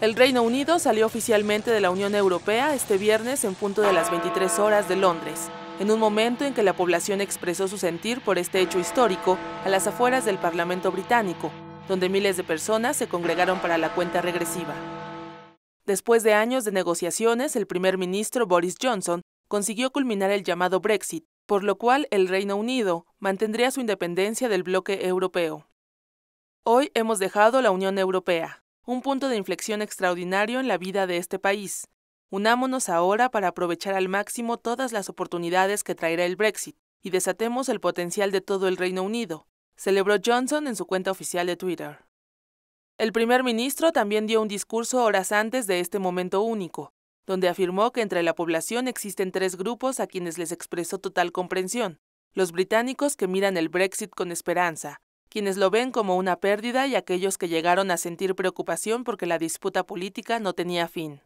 El Reino Unido salió oficialmente de la Unión Europea este viernes en punto de las 23 horas de Londres, en un momento en que la población expresó su sentir por este hecho histórico a las afueras del Parlamento británico, donde miles de personas se congregaron para la cuenta regresiva. Después de años de negociaciones, el primer ministro Boris Johnson consiguió culminar el llamado Brexit, por lo cual el Reino Unido mantendría su independencia del bloque europeo. Hoy hemos dejado la Unión Europea, un punto de inflexión extraordinario en la vida de este país. Unámonos ahora para aprovechar al máximo todas las oportunidades que traerá el Brexit y desatemos el potencial de todo el Reino Unido, celebró Johnson en su cuenta oficial de Twitter. El primer ministro también dio un discurso horas antes de este momento único, donde afirmó que entre la población existen tres grupos a quienes les expresó total comprensión, los británicos que miran el Brexit con esperanza, quienes lo ven como una pérdida y aquellos que llegaron a sentir preocupación porque la disputa política no tenía fin.